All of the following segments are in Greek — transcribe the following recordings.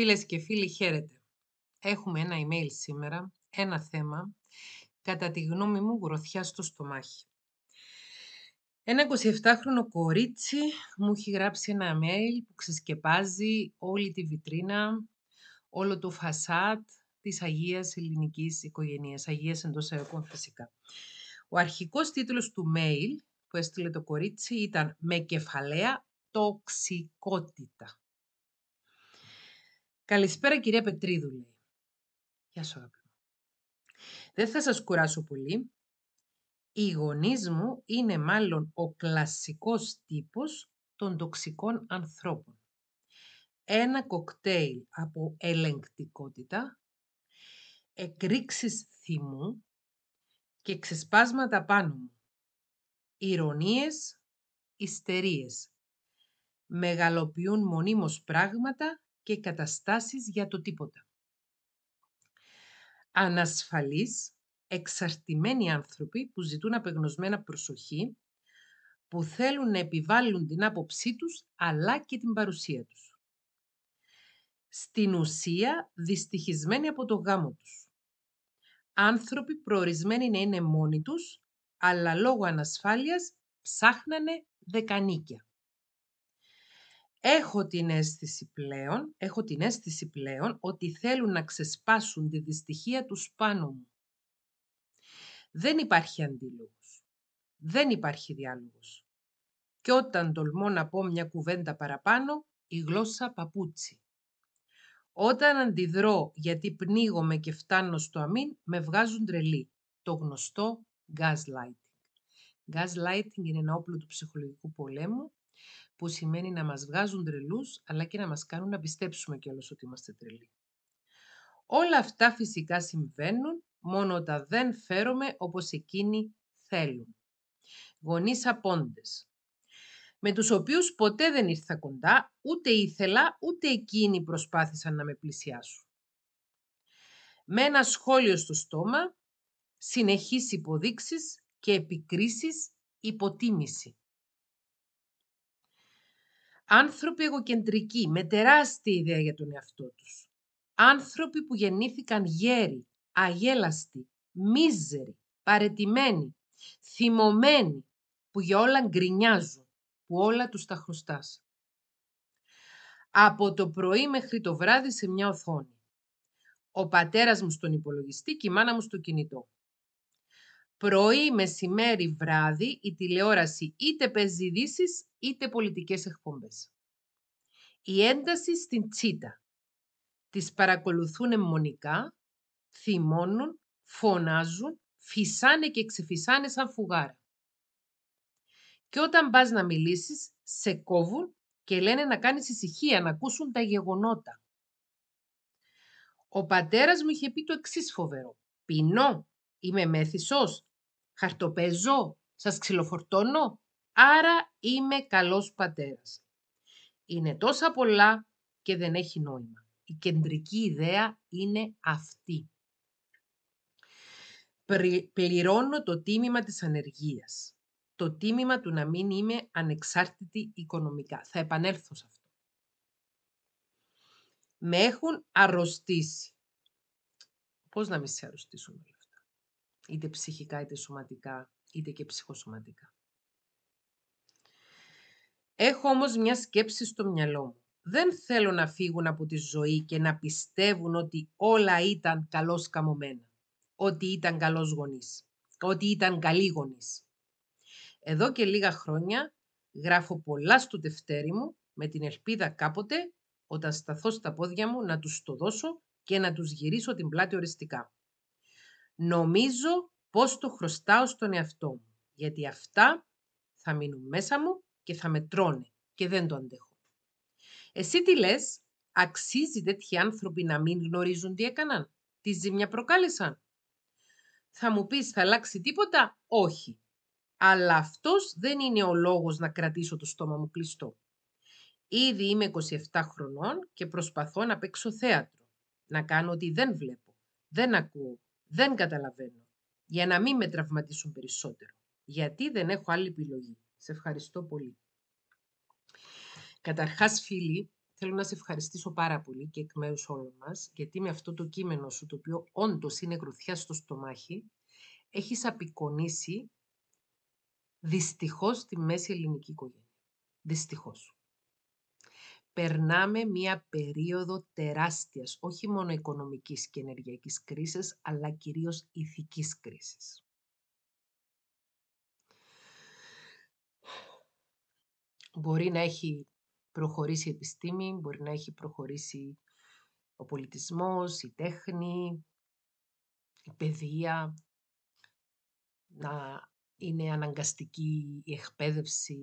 Φίλες και φίλοι, χαίρετε. Έχουμε ένα email σήμερα, ένα θέμα, κατά τη γνώμη μου γροθιά στο στομάχι. Ένα 27χρονο κορίτσι μου έχει γράψει ένα mail που ξεσκεπάζει όλη τη βιτρίνα, όλο το φασάτ της Αγίας Ελληνικής Οικογένειας, Αγίας εντός αεροκών φυσικά. Ο αρχικός τίτλος του mail που έστειλε το κορίτσι ήταν «Με κεφαλαία τοξικότητα». Καλησπέρα κυρία Πετρίδου, Γεια σου αγαπητέ. Δεν θα σας κουράσω πολύ. Οι γονείς μου είναι μάλλον ο κλασικός τύπος των τοξικών ανθρώπων. Ένα κοκτέιλ από ελεγκτικότητα, εκρήξεις θυμού και ξεσπάσματα πάνω μου. Ηρωνίες, ιστερίες. Μεγαλοποιούν μονίμως πράγματα και καταστάσεις για το τίποτα. Ανασφαλείς, εξαρτημένοι άνθρωποι που ζητούν απεγνωσμένα προσοχή, που θέλουν να επιβάλλουν την άποψή τους αλλά και την παρουσία τους. Στην ουσία, δυστυχισμένοι από το γάμο τους. Άνθρωποι προορισμένοι να είναι μόνοι τους, αλλά λόγω ανασφάλειας ψάχνανε δεκανίκια. Έχω την αίσθηση πλέον, έχω την αίσθηση πλέον ότι θέλουν να ξεσπάσουν τη δυστυχία τους πάνω μου. Δεν υπάρχει αντίλογος. Δεν υπάρχει διάλογος. Και όταν τολμώ να πω μια κουβέντα παραπάνω, η γλώσσα παπούτσι. Όταν αντιδρώ γιατί πνίγομαι και φτάνω στο αμήν, με βγάζουν τρελή. Το γνωστό gaslighting. Gaslighting είναι ένα όπλο του ψυχολογικού πολέμου που σημαίνει να μας βγάζουν τρελούς, αλλά και να μας κάνουν να πιστέψουμε κιόλας ότι είμαστε τρελοί. Όλα αυτά φυσικά συμβαίνουν μόνο τα δεν φέρουμε όπως εκείνοι θέλουν. Γονείς απόντες, με τους οποίους ποτέ δεν ήρθα κοντά, ούτε ήθελα, ούτε εκείνοι προσπάθησαν να με πλησιάσουν. Με ένα σχόλιο στο στόμα, συνεχής υποδείξεις και επικρίσεις υποτίμηση άνθρωποι εγωκεντρικοί, με τεράστια ιδέα για τον εαυτό τους. Άνθρωποι που γεννήθηκαν γέροι, αγέλαστοι, μίζεροι, παρετημένοι, θυμωμένοι, που για όλα γκρινιάζουν, που όλα τους τα χρωστάς. Από το πρωί μέχρι το βράδυ σε μια οθόνη. Ο πατέρας μου στον υπολογιστή και η μάνα μου στο κινητό. Πρωί, μεσημέρι, βράδυ η τηλεόραση είτε παίζει είτε πολιτικές εκπομπές. Η ένταση στην τσίτα. Τις παρακολουθούν μονικά, θυμώνουν, φωνάζουν, φυσάνε και ξεφυσάνε σαν φουγάρα. Και όταν πας να μιλήσεις, σε κόβουν και λένε να κάνεις ησυχία, να ακούσουν τα γεγονότα. Ο πατέρας μου είχε πει το εξής φοβερό. Πεινώ, είμαι μέθησος, χαρτοπέζω, σας ξυλοφορτώνω, Άρα είμαι καλός πατέρας. Είναι τόσα πολλά και δεν έχει νόημα. Η κεντρική ιδέα είναι αυτή. Πληρώνω το τίμημα της ανεργίας. Το τίμημα του να μην είμαι ανεξάρτητη οικονομικά. Θα επανέλθω σε αυτό. Με έχουν αρρωστήσει. Πώς να μην σε αρρωστήσουν όλα αυτά. Είτε ψυχικά, είτε σωματικά, είτε και ψυχοσωματικά. Έχω όμως μια σκέψη στο μυαλό μου. Δεν θέλω να φύγουν από τη ζωή και να πιστεύουν ότι όλα ήταν καλώς καμωμένα. Ότι ήταν καλός γονείς. Ότι ήταν καλοί γονείς. Εδώ και λίγα χρόνια γράφω πολλά στο τευτέρι μου με την ελπίδα κάποτε όταν σταθώ στα πόδια μου να τους το δώσω και να τους γυρίσω την πλάτη οριστικά. Νομίζω πώς το χρωστάω στον εαυτό μου, γιατί αυτά θα μείνουν μέσα μου και θα με τρώνε και δεν το αντέχω. Εσύ τι λες, αξίζει τέτοιοι άνθρωποι να μην γνωρίζουν τι έκαναν, τι ζημιά προκάλεσαν. Θα μου πεις θα αλλάξει τίποτα, όχι. Αλλά αυτός δεν είναι ο λόγος να κρατήσω το στόμα μου κλειστό. Ήδη είμαι 27 χρονών και προσπαθώ να παίξω θέατρο. Να κάνω ότι δεν βλέπω, δεν ακούω, δεν καταλαβαίνω. Για να μην με τραυματίσουν περισσότερο. Γιατί δεν έχω άλλη επιλογή. Σε ευχαριστώ πολύ. Καταρχάς φίλοι, θέλω να σε ευχαριστήσω πάρα πολύ και εκ μέρους όλων μας, γιατί με αυτό το κείμενο σου, το οποίο όντως είναι κρουθιά στο στομάχι, έχεις απεικονίσει δυστυχώς τη μέση ελληνική οικογένεια. Δυστυχώς. Περνάμε μία περίοδο τεράστιας, όχι μόνο οικονομικής και ενεργειακής κρίσης, αλλά κυρίως ηθικής κρίσης. Μπορεί να έχει προχωρήσει η επιστήμη, μπορεί να έχει προχωρήσει ο πολιτισμός, η τέχνη, η παιδεία, να είναι αναγκαστική η εκπαίδευση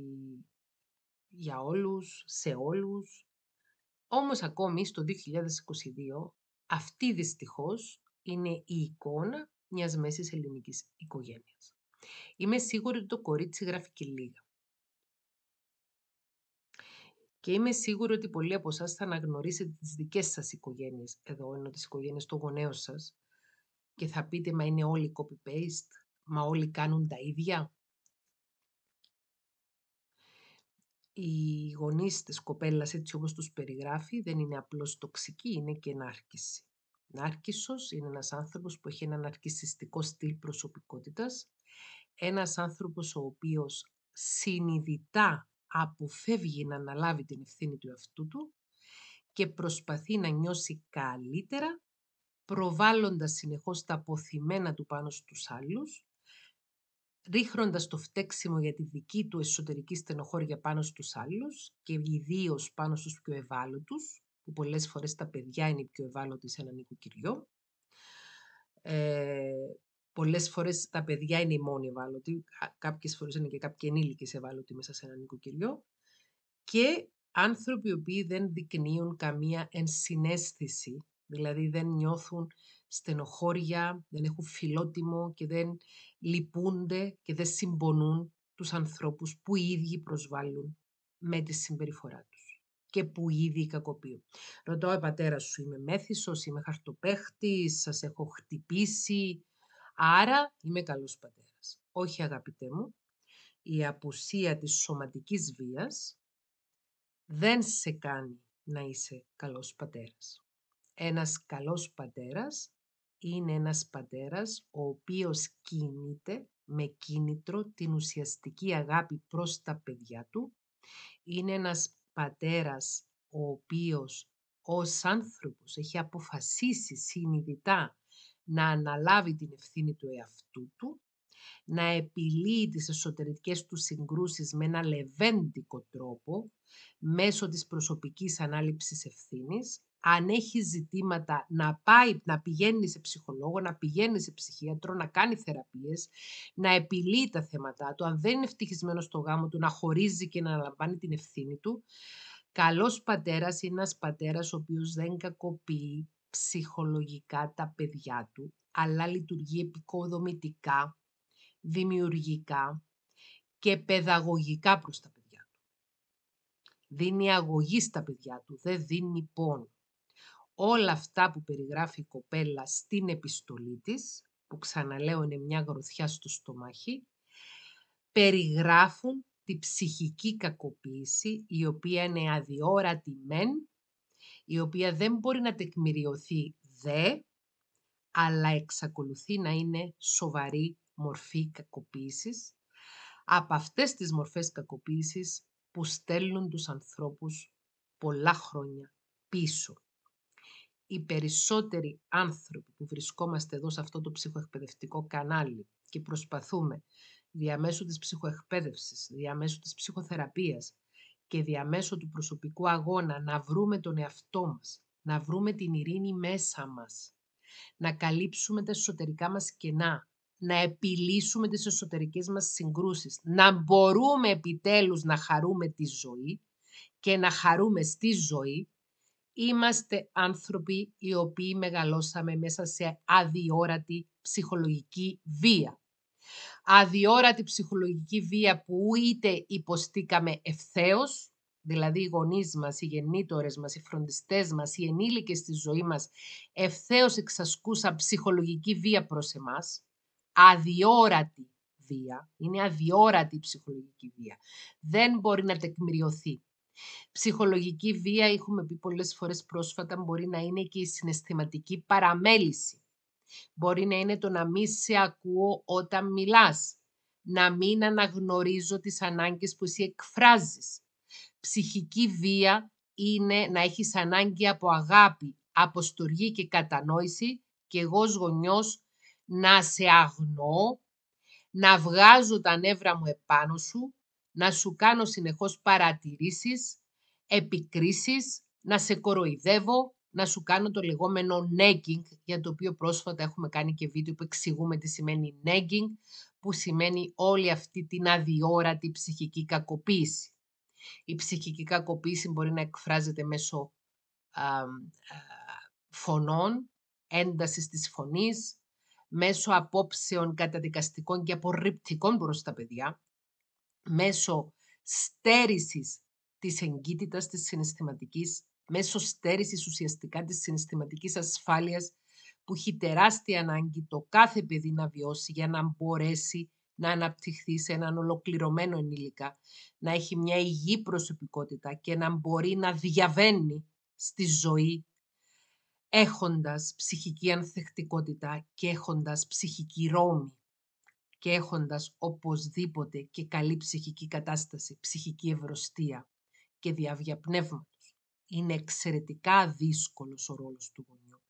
για όλους, σε όλους. Όμως ακόμη στο 2022 αυτή δυστυχώς είναι η εικόνα μιας μέσης ελληνικής οικογένειας. Είμαι σίγουρη ότι το κορίτσι γράφει και λίγα. Και είμαι σίγουρη ότι πολλοί από εσάς θα αναγνωρίσετε τις δικές σας οικογένειες εδώ, ενώ τις οικογένειες των γονέων σας. Και θα πείτε, μα είναι όλοι copy-paste, μα όλοι κάνουν τα ίδια. Οι γονείς της κοπέλας έτσι όπως τους περιγράφει δεν είναι απλώς τοξικοί, είναι και ενάρκηση. Νάρκισσος είναι ένας άνθρωπος που έχει ένα αρκισιστικό στυλ προσωπικότητας, ένας άνθρωπος ο οποίος συνειδητά αποφεύγει να αναλάβει την ευθύνη του εαυτού του και προσπαθεί να νιώσει καλύτερα, προβάλλοντας συνεχώς τα αποθυμένα του πάνω στους άλλους, ρίχνοντας το φταίξιμο για τη δική του εσωτερική στενοχώρια πάνω στους άλλους και ιδίως πάνω στους πιο ευάλωτους, που πολλές φορές τα παιδιά είναι οι πιο ευάλωτοι σε έναν οικοκυριό, ε, Πολλές φορές τα παιδιά είναι οι μόνοι ευάλωτοι. Κάποιες φορές είναι και κάποιοι ενήλικες ευάλωτοι μέσα σε ένα νοικοκυριό. Και άνθρωποι οι οποίοι δεν δεικνύουν καμία ενσυναίσθηση, δηλαδή δεν νιώθουν στενοχώρια, δεν έχουν φιλότιμο και δεν λυπούνται και δεν συμπονούν τους ανθρώπους που οι ίδιοι προσβάλλουν με τη συμπεριφορά τους και που οι ίδιοι κακοποιούν. Ρωτάω, «Ε, πατέρα σου, είμαι μέθησος, είμαι χαρτοπέχτης, σας έχω χτυπήσει, Άρα είμαι καλός πατέρας. Όχι αγαπητέ μου, η απουσία της σωματικής βίας δεν σε κάνει να είσαι καλός πατέρας. Ένας καλός πατέρας είναι ένας πατέρας ο οποίος κινείται με κίνητρο την ουσιαστική αγάπη προς τα παιδιά του. Είναι ένας πατέρας ο οποίος ως άνθρωπος έχει αποφασίσει συνειδητά να αναλάβει την ευθύνη του εαυτού του, να επιλύει τις εσωτερικές του συγκρούσεις με ένα λεβέντικο τρόπο, μέσω της προσωπικής ανάληψης ευθύνης, αν έχει ζητήματα να πάει, να πηγαίνει σε ψυχολόγο, να πηγαίνει σε ψυχίατρο, να κάνει θεραπείες, να επιλύει τα θέματα του, αν δεν είναι ευτυχισμένος στο γάμο του, να χωρίζει και να αναλαμβάνει την ευθύνη του. Καλός πατέρας είναι ένας πατέρας ο οποίος δεν κακοποιεί, ψυχολογικά τα παιδιά του, αλλά λειτουργεί επικοδομητικά, δημιουργικά και παιδαγωγικά προς τα παιδιά του. Δίνει αγωγή στα παιδιά του, δεν δίνει πόνο. Όλα αυτά που περιγράφει η κοπέλα στην επιστολή της, που ξαναλέω είναι μια γροθιά στο στομάχι, περιγράφουν τη ψυχική κακοποίηση η οποία είναι αδιόρατη μεν, η οποία δεν μπορεί να τεκμηριωθεί δε, αλλά εξακολουθεί να είναι σοβαρή μορφή κακοποίησης, από αυτές τις μορφές κακοποίησης που στέλνουν τους ανθρώπους πολλά χρόνια πίσω. Οι περισσότεροι άνθρωποι που βρισκόμαστε εδώ σε αυτό το ψυχοεκπαιδευτικό κανάλι και προσπαθούμε διαμέσου της ψυχοεκπαίδευσης, διαμέσου της ψυχοθεραπείας, και διαμέσου του προσωπικού αγώνα να βρούμε τον εαυτό μας, να βρούμε την ειρήνη μέσα μας, να καλύψουμε τα εσωτερικά μας κενά, να επιλύσουμε τις εσωτερικές μας συγκρούσεις, να μπορούμε επιτέλους να χαρούμε τη ζωή και να χαρούμε στη ζωή, είμαστε άνθρωποι οι οποίοι μεγαλώσαμε μέσα σε αδιόρατη ψυχολογική βία αδιόρατη ψυχολογική βία που είτε υποστήκαμε ευθέως, δηλαδή οι γονείς μας, οι γεννήτορες μας, οι φροντιστές μας, οι ενήλικες στη ζωή μας, ευθέως εξασκούσαν ψυχολογική βία προς εμάς, αδιόρατη βία, είναι αδιόρατη η ψυχολογική βία, δεν μπορεί να τεκμηριωθεί. Ψυχολογική βία, έχουμε πει πολλές φορές πρόσφατα, μπορεί να είναι και η συναισθηματική παραμέληση Μπορεί να είναι το να μην σε ακούω όταν μιλάς. Να μην αναγνωρίζω τις ανάγκες που εσύ εκφράζεις. Ψυχική βία είναι να έχεις ανάγκη από αγάπη, αποστοργή και κατανόηση και εγώ ως γονιός να σε αγνώ, να βγάζω τα νεύρα μου επάνω σου, να σου κάνω συνεχώς παρατηρήσεις, επικρίσεις, να σε κοροϊδεύω, να σου κάνω το λεγόμενο nagging, για το οποίο πρόσφατα έχουμε κάνει και βίντεο που εξηγούμε τι σημαίνει nagging, που σημαίνει όλη αυτή την αδιόρατη ψυχική κακοποίηση. Η ψυχική κακοποίηση μπορεί να εκφράζεται μέσω φωνών, έντασης της φωνής, μέσω απόψεων καταδικαστικών και απορριπτικών προς τα παιδιά, μέσω στέρησης της εγκύτητας, της συναισθηματικής μέσω στέρησης ουσιαστικά της συναισθηματικής ασφάλειας που έχει τεράστια ανάγκη το κάθε παιδί να βιώσει για να μπορέσει να αναπτυχθεί σε έναν ολοκληρωμένο ενήλικα, να έχει μια υγιή προσωπικότητα και να μπορεί να διαβαίνει στη ζωή έχοντας ψυχική ανθεκτικότητα και έχοντας ψυχική ρόμη και έχοντας οπωσδήποτε και καλή ψυχική κατάσταση, ψυχική ευρωστία και διάβια είναι εξαιρετικά δύσκολος ο ρόλος του γονιού.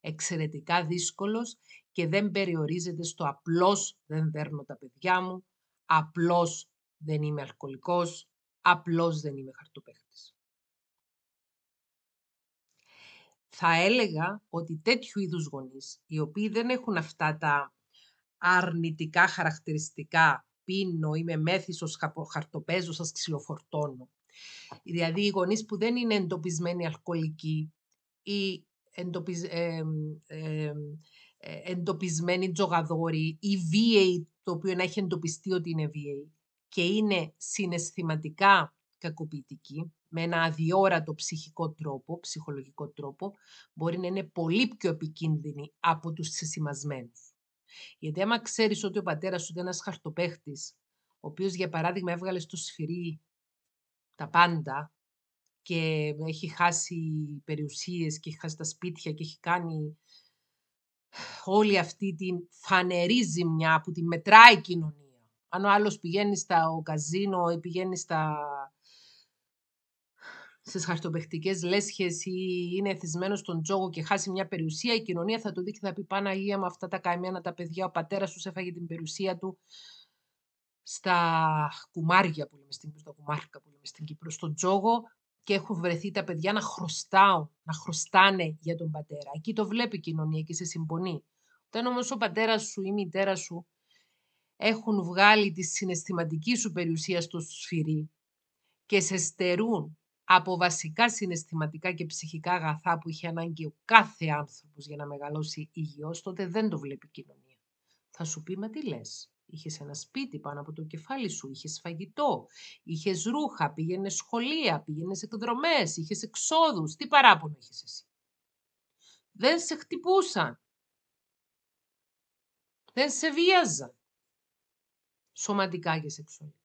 Εξαιρετικά δύσκολος και δεν περιορίζεται στο απλώς δεν δέρνω τα παιδιά μου, απλώς δεν είμαι αλκοολικός, απλώς δεν είμαι χαρτοπαίχτης. Θα έλεγα ότι τέτοιου είδους γονείς, οι οποίοι δεν έχουν αυτά τα αρνητικά χαρακτηριστικά, πίνω, είμαι μέθησος, χαρτοπέζω, σας ξυλοφορτώνω, Δηλαδή οι γονείς που δεν είναι εντοπισμένοι αλκοολικοί ή ε, ε, εντοπισμένοι τζογαδόροι ή βίαιοι, το οποίο να έχει εντοπιστεί ότι είναι βίαιοι και είναι συναισθηματικά κακοποιητικοί, με ένα αδιόρατο ψυχικό τρόπο, ψυχολογικό τρόπο, μπορεί να είναι πολύ πιο επικίνδυνοι από τους συσημασμένους. Γιατί άμα ξέρεις ότι ο πατέρας σου ήταν ένας χαρτοπαίχτης, ο οποίος για παράδειγμα έβγαλε στο σφυρί τα πάντα και έχει χάσει περιουσίες και έχει χάσει τα σπίτια και έχει κάνει όλη αυτή τη φανερή ζημιά που τη μετράει η κοινωνία. Αν ο άλλος πηγαίνει στα ο καζίνο ή πηγαίνει στα... στις χαρτοπαιχτικές λέσχες ή είναι θυσμένος στον τζόγο και χάσει μια περιουσία, η κοινωνία θα το δει να πει πάνω Παναγία με αυτά τα καημένα τα παιδιά, ο πατέρας τους έφαγε την περιουσία του, στα κουμάρια που λέμε στην Κύπρο, στα κουμάρκα που λέμε στην Κύπρο, στον τζόγο και έχουν βρεθεί τα παιδιά να χρωστάουν, να χρωστάνε για τον πατέρα. Εκεί το βλέπει η κοινωνία και σε συμπονεί. Όταν όμως ο πατέρας σου ή η μητέρα σου έχουν βγάλει τη συναισθηματική σου περιουσία στο σφυρί και σε στερούν από βασικά συναισθηματικά και ψυχικά αγαθά που είχε ανάγκη ο κάθε άνθρωπος για να μεγαλώσει υγιώς, τότε δεν το βλέπει η κοινωνία. Θα σου πει, μα τι λες. Είχες ένα σπίτι πάνω από το κεφάλι σου, είχες φαγητό, είχες ρούχα, πήγαινες σχολεία, πήγαινες εκδρομές, είχες εξόδους. Τι παράπονο είχες εσύ. Δεν σε χτυπούσαν. Δεν σε βίαζαν. Σωματικά και σεξουαλικά.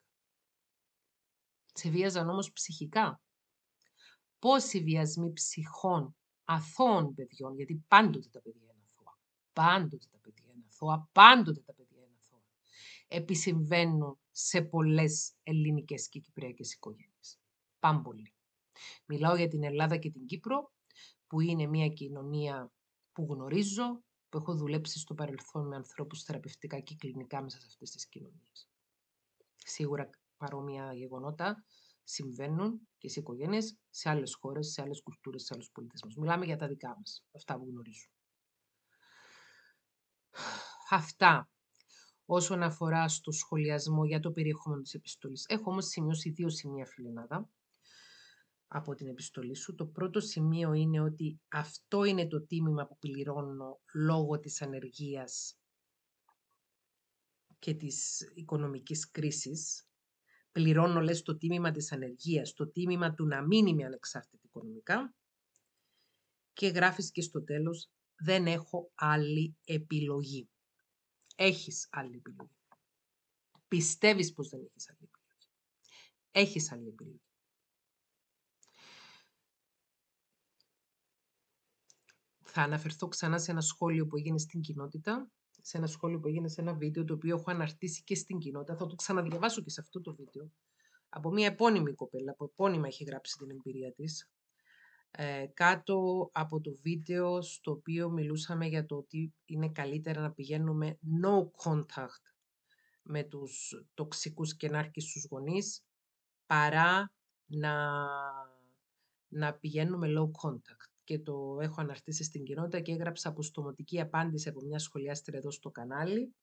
Σε βίαζαν όμως ψυχικά. Πόσοι βιασμοί ψυχών, αθώων παιδιών, γιατί πάντοτε τα παιδιά είναι αθώα. Πάντοτε τα παιδιά είναι αθώα, πάντοτε τα επισυμβαίνουν σε πολλές ελληνικές και κυπριακές οικογένειες. πολύ. Μιλάω για την Ελλάδα και την Κύπρο, που είναι μια κοινωνία που γνωρίζω, που έχω δουλέψει στο παρελθόν με ανθρώπους θεραπευτικά και κλινικά μέσα σε αυτές τις κοινωνίες. Σίγουρα παρόμοια γεγονότα συμβαίνουν και σε οικογένειες, σε άλλες χώρες, σε άλλες κουλτούρες, σε άλλους πολιτισμούς. Μιλάμε για τα δικά μας, αυτά που γνωρίζω. Αυτά όσον αφορά στο σχολιασμό για το περιεχόμενο της επιστολής. Έχω όμως σημειώσει δύο σημεία, Φιλενάδα, από την επιστολή σου. Το πρώτο σημείο είναι ότι αυτό είναι το τίμημα που πληρώνω λόγω της ανεργίας και της οικονομικής κρίσης. Πληρώνω, λες, το τίμημα της ανεργίας, το τίμημα του να μην είμαι ανεξάρτητη οικονομικά. Και γράφεις και στο τέλος, δεν έχω άλλη επιλογή. Έχεις άλλη επιλογή. Πιστεύεις πως δεν έχεις άλλη επιλογή. Έχεις άλλη επιλογή. Θα αναφερθώ ξανά σε ένα σχόλιο που έγινε στην κοινότητα, σε ένα σχόλιο που έγινε σε ένα βίντεο το οποίο έχω αναρτήσει και στην κοινότητα. Θα το ξαναδιαβάσω και σε αυτό το βίντεο. Από μια επώνυμη κοπέλα που επώνυμα έχει γράψει την εμπειρία της, ε, κάτω από το βίντεο στο οποίο μιλούσαμε για το ότι είναι καλύτερα να πηγαίνουμε no contact με τους τοξικούς και νάρκισους γονείς παρά να, να πηγαίνουμε low contact. Και το έχω αναρτήσει στην κοινότητα και έγραψα αποστομωτική απάντηση από μια σχολιάστρια εδώ στο κανάλι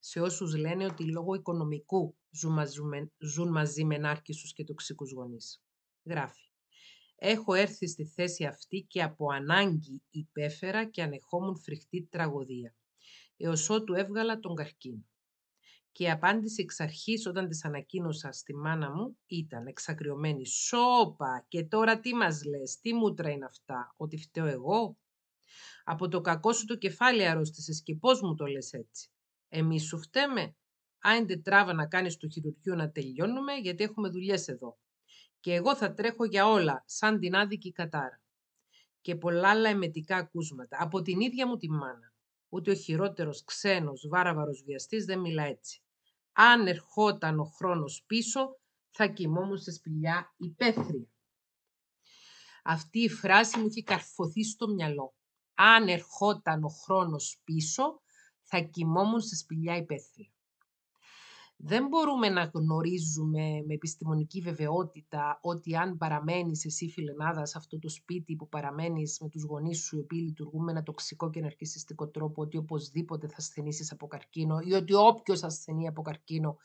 σε όσους λένε ότι λόγω οικονομικού ζουν μαζί με, ζουν μαζί με και τοξικούς γονείς. Γράφει. Έχω έρθει στη θέση αυτή και από ανάγκη υπέφερα και ανεχόμουν φρικτή τραγωδία, έως ότου έβγαλα τον καρκίνο. Και η απάντηση εξ αρχής όταν της ανακοίνωσα στη μάνα μου ήταν εξακριωμένη Σόπα! Και τώρα τι μας λες, τι μούτρα είναι αυτά, ότι φταίω εγώ» Από το κακό σου το κεφάλι αρρώστησες και πώς μου το λες έτσι. Εμείς σου φταίμε. Άιντε τράβα να κάνεις του χειρουργείου να τελειώνουμε γιατί έχουμε δουλειές εδώ και εγώ θα τρέχω για όλα, σαν την άδικη κατάρα. Και πολλά άλλα εμετικά ακούσματα, από την ίδια μου τη μάνα. Ούτε ο χειρότερος ξένος βάραβαρος βιαστής δεν μιλά έτσι. Αν ερχόταν ο χρόνος πίσω, θα κοιμόμουν σε σπηλιά υπαίθρια. Αυτή η φράση μου είχε καρφωθεί στο μυαλό. Αν ερχόταν ο χρόνος πίσω, θα κοιμόμουν σε σπηλιά υπαίθρια δεν μπορούμε να γνωρίζουμε με επιστημονική βεβαιότητα ότι αν παραμένεις εσύ φιλενάδα σε αυτό το σπίτι που παραμένεις με τους γονείς σου οι οποίοι λειτουργούν με ένα τοξικό και ναρκιστικό τρόπο ότι οπωσδήποτε θα ασθενήσεις από καρκίνο ή ότι όποιος ασθενεί από καρκίνο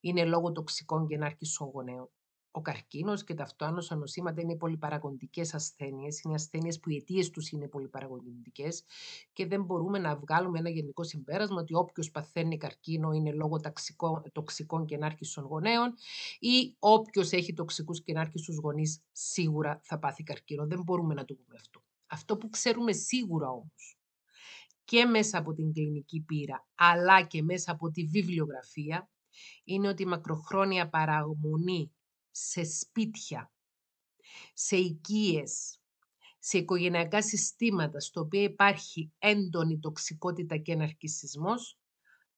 είναι λόγω τοξικών και ναρκισσών γονέων. Ο καρκίνος και τα αυτοάνωσα νοσήματα είναι πολυπαραγοντικέ ασθένειες. Είναι ασθένειες που οι αιτίες τους είναι πολυπαραγοντικέ και δεν μπορούμε να βγάλουμε ένα γενικό συμπέρασμα ότι όποιος παθαίνει καρκίνο είναι λόγω τοξικών και ενάρχιστων γονέων ή όποιος έχει τοξικούς και ενάρχιστους γονείς σίγουρα θα πάθει καρκίνο. Δεν μπορούμε να το πούμε αυτό. Αυτό που ξέρουμε σίγουρα όμως και μέσα από την κλινική πείρα αλλά και μέσα από τη βιβλιογραφία είναι ότι η μακροχρόνια παραμονή σε σπίτια, σε οικίες, σε οικογενειακά συστήματα στο οποίο υπάρχει έντονη τοξικότητα και εναρκησισμός,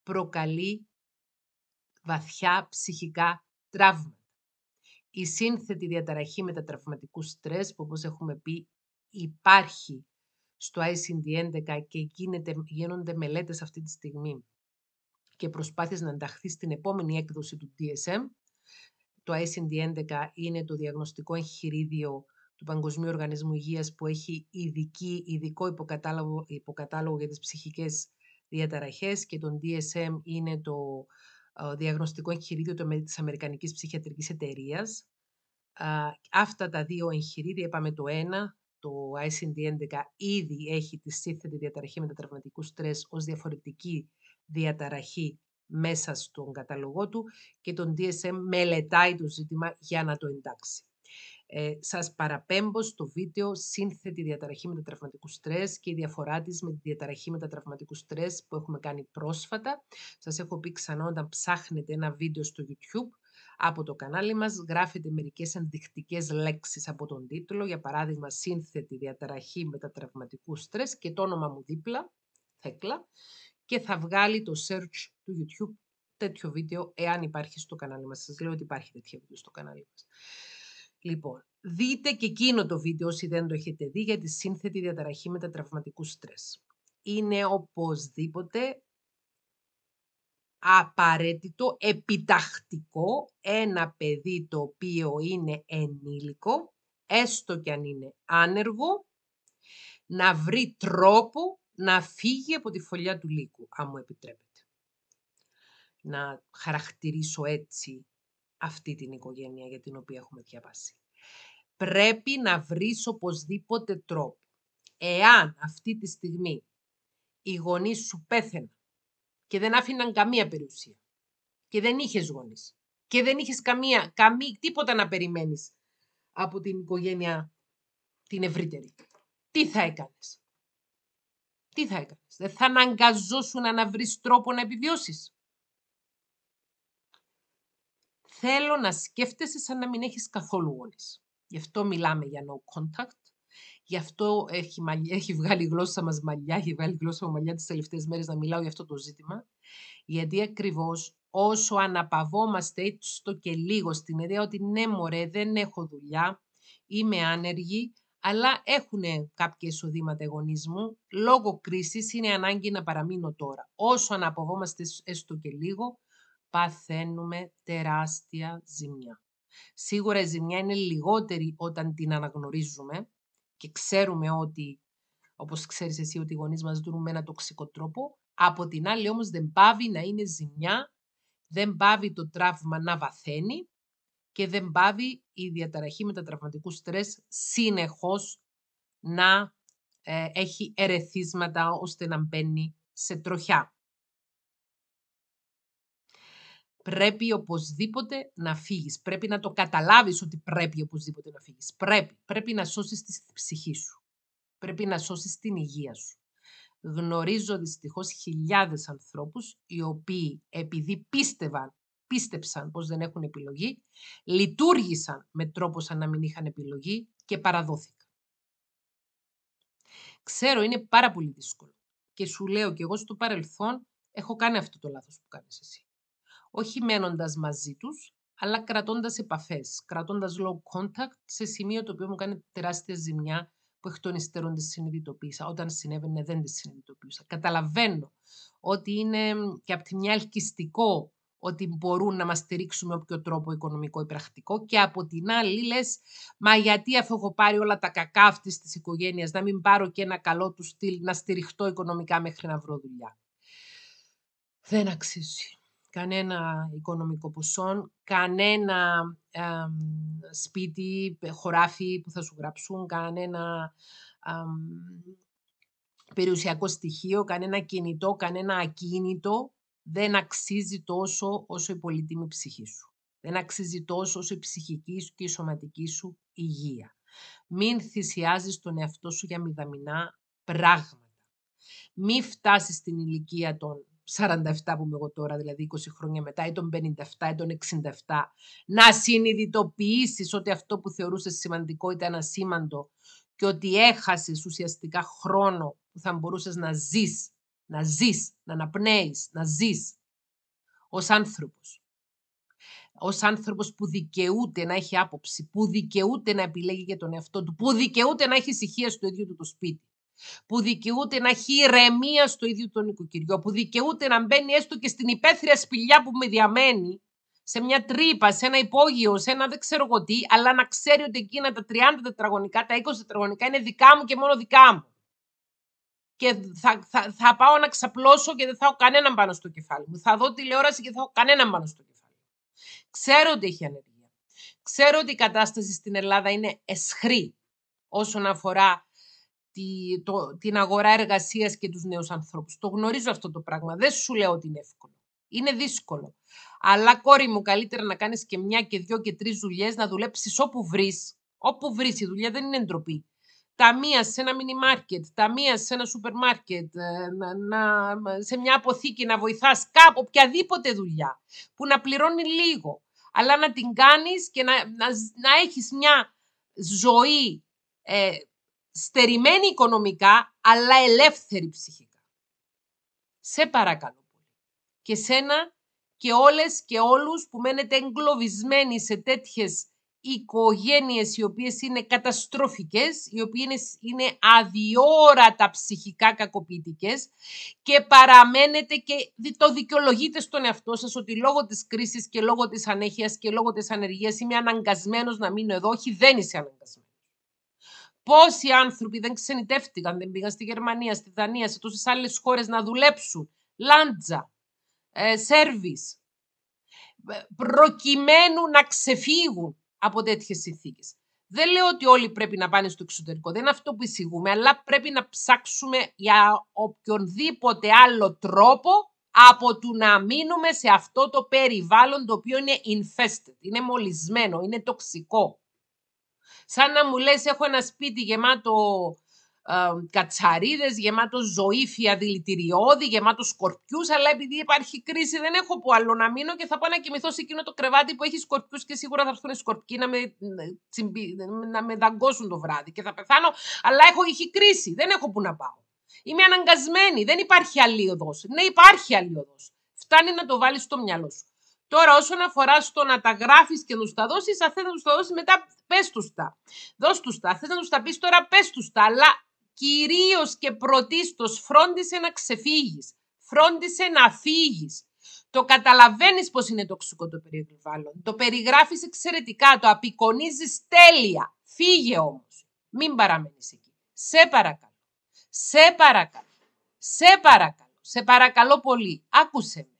προκαλεί βαθιά ψυχικά τραύματα. Η σύνθετη διαταραχή μετατραυματικού στρες που όπως έχουμε πει υπάρχει στο ICD-11 και γίνεται, γίνονται μελέτες αυτή τη στιγμή και προσπάθειες να ενταχθεί στην επόμενη έκδοση του DSM, το ICD-11 είναι το διαγνωστικό εγχειρίδιο του Παγκοσμίου Οργανισμού Υγείας που έχει ειδική, ειδικό υποκατάλογο, για τις ψυχικές διαταραχές και το DSM είναι το ε, διαγνωστικό εγχειρίδιο της Αμερικανικής Ψυχιατρικής Εταιρείας. Αυτά τα δύο εγχειρίδια, είπαμε το ένα, το ICD-11 ήδη έχει τη σύνθετη διαταραχή μετατραυματικού στρες ως διαφορετική διαταραχή μέσα στον καταλογό του και τον DSM μελετάει το ζήτημα για να το εντάξει. Ε, σας παραπέμπω στο βίντεο σύνθετη διαταραχή μετατραυματικού στρες και η διαφορά της με τη διαταραχή μετατραυματικού στρες που έχουμε κάνει πρόσφατα. Σας έχω πει ξανά όταν ψάχνετε ένα βίντεο στο YouTube από το κανάλι μας γράφετε μερικές ενδεικτικές λέξεις από τον τίτλο, για παράδειγμα σύνθετη διαταραχή μετατραυματικού στρες και το όνομα μου δίπλα, Θέκλα, και θα βγάλει το search του YouTube τέτοιο βίντεο, εάν υπάρχει στο κανάλι μας. Σας λέω ότι υπάρχει τέτοιο βίντεο στο κανάλι μας. Λοιπόν, δείτε και εκείνο το βίντεο όσοι δεν το έχετε δει για τη σύνθετη διαταραχή μετατραυματικού στρες. Είναι οπωσδήποτε απαραίτητο, επιτακτικό, ένα παιδί το οποίο είναι ενήλικο, έστω και αν είναι άνεργο, να βρει τρόπο να φύγει από τη φωλιά του λύκου, αν μου επιτρέπετε. Να χαρακτηρίσω έτσι αυτή την οικογένεια για την οποία έχουμε διαβάσει. Πρέπει να βρεις οπωσδήποτε τρόπο. Εάν αυτή τη στιγμή οι γονείς σου πέθαιναν και δεν άφηναν καμία περιουσία και δεν είχες γονείς και δεν είχες καμία, τίποτα να περιμένεις από την οικογένεια την ευρύτερη. Τι θα έκανες τι θα έκανες, δεν θα αναγκαζόσουν να βρεις τρόπο να επιβιώσεις. Θέλω να σκέφτεσαι σαν να μην έχεις καθόλου όλες. Γι' αυτό μιλάμε για no contact. Γι' αυτό έχει, έχει βγάλει γλώσσα μας μαλλιά, έχει βγάλει γλώσσα μου μαλλιά τις τελευταίες μέρες να μιλάω για αυτό το ζήτημα. Γιατί ακριβώς, όσο αναπαυόμαστε το και λίγο στην ιδέα ότι ναι μωρέ δεν έχω δουλειά, είμαι άνεργη, αλλά έχουν κάποια εισοδήματα μου, Λόγω κρίσης είναι ανάγκη να παραμείνω τώρα. Όσο αναποβόμαστε έστω και λίγο, παθαίνουμε τεράστια ζημιά. Σίγουρα η ζημιά είναι λιγότερη όταν την αναγνωρίζουμε και ξέρουμε ότι, όπως ξέρεις εσύ, ότι οι γονείς μας δουν με ένα τοξικό τρόπο. Από την άλλη όμως δεν πάβει να είναι ζημιά, δεν πάβει το τραύμα να βαθαίνει και δεν πάβει η διαταραχή μετατραυματικού στρες συνεχώς να ε, έχει ερεθίσματα ώστε να μπαίνει σε τροχιά. Πρέπει οπωσδήποτε να φύγεις. Πρέπει να το καταλάβεις ότι πρέπει οπωσδήποτε να φύγεις. Πρέπει. Πρέπει να σώσεις τη ψυχή σου. Πρέπει να σώσεις την υγεία σου. Γνωρίζω δυστυχώς χιλιάδες ανθρώπους οι οποίοι επειδή πίστευαν πίστεψαν πως δεν έχουν επιλογή, λειτουργήσαν με τρόπο σαν να μην είχαν επιλογή και παραδόθηκαν. Ξέρω, είναι πάρα πολύ δύσκολο. Και σου λέω και εγώ στο παρελθόν έχω κάνει αυτό το λάθος που κάνεις εσύ. Όχι μένοντας μαζί τους, αλλά κρατώντας επαφές, κρατώντας low contact σε σημείο το οποίο μου κάνει τεράστια ζημιά που εκ των υστέρων τη συνειδητοποίησα. Όταν συνέβαινε δεν τη συνειδητοποίησα. Καταλαβαίνω ότι είναι και από τη μια ελκυστικό ότι μπορούν να μας στηρίξουν με όποιο τρόπο οικονομικό ή πρακτικό και από την άλλη λες, μα γιατί αφού έχω πάρει όλα τα κακά αυτής της οικογένειας να μην πάρω και ένα καλό τους στυλ να στηριχτώ οικονομικά μέχρι να βρω δουλειά. Δεν αξίζει κανένα οικονομικό ποσό, κανένα σπίτι, χωράφι που θα σου γραψούν, κανένα περιουσιακό στοιχείο, κανένα κινητό, κανένα ακίνητο δεν αξίζει τόσο όσο η πολύτιμη ψυχή σου. Δεν αξίζει τόσο όσο η ψυχική σου και η σωματική σου υγεία. Μην θυσιάζεις τον εαυτό σου για μηδαμινά πράγματα. Μην φτάσεις στην ηλικία των 47 που είμαι εγώ τώρα, δηλαδή 20 χρόνια μετά, ή των 57 ή των 67, να συνειδητοποιήσεις ότι αυτό που θεωρούσες σημαντικό ήταν ασήμαντο και ότι έχασες ουσιαστικά χρόνο που θα μπορούσες να ζεις να ζεις, να αναπνέεις, να ζεις ως άνθρωπος. Ως άνθρωπος που δικαιούται να έχει άποψη, που δικαιούται να επιλέγει για τον εαυτό του, που δικαιούται να έχει ησυχία στο ίδιο του το σπίτι, που δικαιούται να έχει ηρεμία στο ίδιο το νοικοκυριό, που δικαιούται να μπαίνει έστω και στην υπαίθρια σπηλιά που με διαμένει, σε μια τρύπα, σε ένα υπόγειο, σε ένα δεν ξέρω εγώ τι, αλλά να ξέρει ότι εκείνα τα 30 τετραγωνικά, τα 20 τετραγωνικά είναι δικά μου και μόνο δικά μου και θα, θα, θα πάω να ξαπλώσω και δεν θα έχω κανέναν πάνω στο κεφάλι μου. Θα δω τηλεόραση και δεν θα έχω κανέναν πάνω στο κεφάλι μου. Ξέρω ότι έχει ανεργία. Ξέρω ότι η κατάσταση στην Ελλάδα είναι εσχρή όσον αφορά τη, την αγορά εργασίας και τους νέους ανθρώπους. Το γνωρίζω αυτό το πράγμα. Δεν σου λέω ότι είναι εύκολο. Είναι δύσκολο. Αλλά κόρη μου, καλύτερα να κάνεις και μια και δύο και τρεις δουλειές να δουλέψεις όπου βρεις. Όπου βρεις, η δουλειά δεν είναι ντροπή ταμεία σε ένα μινι μάρκετ, τα σε ένα σούπερ μάρκετ, σε μια αποθήκη να βοηθάς κάπου, οποιαδήποτε δουλειά, που να πληρώνει λίγο, αλλά να την κάνεις και να, να, έχεις μια ζωή ε, στερημένη οικονομικά, αλλά ελεύθερη ψυχικά. Σε παρακαλώ Και σένα και όλες και όλους που μένετε εγκλωβισμένοι σε τέτοιες οικογένειες οι οποίες είναι καταστροφικές, οι οποίες είναι αδιόρατα ψυχικά κακοποιητικές και παραμένετε και το δικαιολογείτε στον εαυτό σας ότι λόγω της κρίσης και λόγω της ανέχειας και λόγω της ανεργίας είμαι αναγκασμένος να μείνω εδώ. Όχι, δεν είσαι αναγκασμένος. Πόσοι άνθρωποι δεν ξενιτεύτηκαν, δεν πήγαν στη Γερμανία, στη Δανία, σε τόσες άλλες χώρες να δουλέψουν. Λάντζα, ε, ε, προκειμένου να ξεφύγουν από τέτοιες συνθήκες. Δεν λέω ότι όλοι πρέπει να πάνε στο εξωτερικό, δεν είναι αυτό που εισηγούμε, αλλά πρέπει να ψάξουμε για οποιονδήποτε άλλο τρόπο από το να μείνουμε σε αυτό το περιβάλλον το οποίο είναι infested, είναι μολυσμένο, είναι τοξικό. Σαν να μου λες έχω ένα σπίτι γεμάτο Κατσαρίδες γεμάτος ζωήφια δηλητηριώδη, γεμάτος σκορπιούς, αλλά επειδή υπάρχει κρίση δεν έχω που άλλο να μείνω και θα πάω να κοιμηθώ σε εκείνο το κρεβάτι που έχει σκορπιούς και σίγουρα θα έρθουν σκορπιοί να με, να με δαγκώσουν το βράδυ και θα πεθάνω, αλλά έχω, έχει κρίση, δεν έχω που να πάω. Είμαι αναγκασμένη, δεν υπάρχει άλλη οδός. Ναι υπάρχει άλλη Φτάνει να το βάλεις στο μυαλό σου. Τώρα, όσον αφορά στο να τα γράφεις και να τους τα δώσεις, αν να τους τα δώσεις μετά, πες τους τα. Δώσ' τους τα. Θες να τους τα πεις τώρα, πες τους τα. Αλλά κυρίως και πρωτίστως φρόντισε να ξεφύγεις, φρόντισε να φύγεις. Το καταλαβαίνεις πως είναι τοξικό το περιβάλλον, το περιγράφεις εξαιρετικά, το απεικονίζεις τέλεια. Φύγε όμως, μην παραμένεις εκεί. Σε παρακαλώ, σε παρακαλώ, σε παρακαλώ, σε παρακαλώ πολύ, άκουσε με.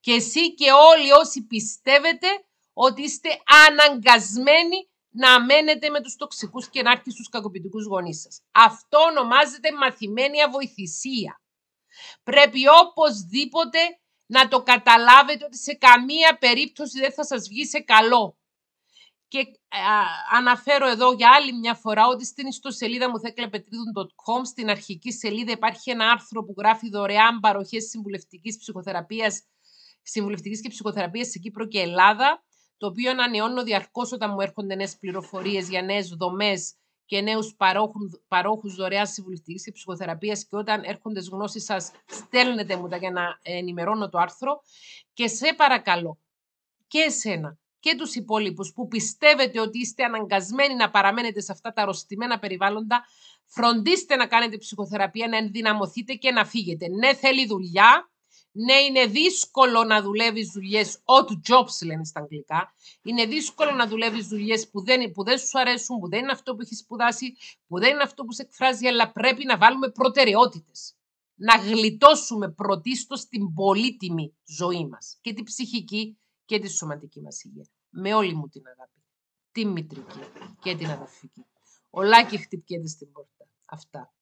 Και εσύ και όλοι όσοι πιστεύετε ότι είστε αναγκασμένοι να μένετε με τους τοξικούς και να έρθει στους κακοποιητικούς γονείς σας. Αυτό ονομάζεται μαθημένη αβοηθησία. Πρέπει οπωσδήποτε να το καταλάβετε ότι σε καμία περίπτωση δεν θα σας βγει σε καλό. Και ε, αναφέρω εδώ για άλλη μια φορά ότι στην ιστοσελίδα μου θέκλεπετρίδων.com στην αρχική σελίδα υπάρχει ένα άρθρο που γράφει δωρεάν παροχές συμβουλευτικής ψυχοθεραπείας, συμβουλευτικής και ψυχοθεραπείας σε Κύπρο και Ελλάδα το οποίο ανανεώνω διαρκώς όταν μου έρχονται νέες πληροφορίες για νέες δομές και νέους παρόχους δωρεάς συμβουλευτικής και ψυχοθεραπείας. Και όταν έρχονται γνώσεις σας, στέλνετε μου τα για να ενημερώνω το άρθρο. Και σε παρακαλώ και εσένα και τους υπόλοιπους που πιστεύετε ότι είστε αναγκασμένοι να παραμένετε σε αυτά τα αρρωστημένα περιβάλλοντα, φροντίστε να κάνετε ψυχοθεραπεία, να ενδυναμωθείτε και να φύγετε. Ναι, θέλει δουλειά, ναι, είναι δύσκολο να δουλεύεις δουλειές, odd jobs λένε στα αγγλικά. Είναι δύσκολο να δουλεύεις δουλειές που δεν, που δεν σου αρέσουν, που δεν είναι αυτό που έχεις σπουδάσει, που δεν είναι αυτό που σε εκφράζει, αλλά πρέπει να βάλουμε προτεραιότητες. Να γλιτώσουμε πρωτίστως την πολύτιμη ζωή μας και την ψυχική και τη σωματική μας υγεία. Με όλη μου την αγάπη. Τη μητρική και την αδερφική. Ολάκι και χτυπιέται στην πόρτα. Αυτά.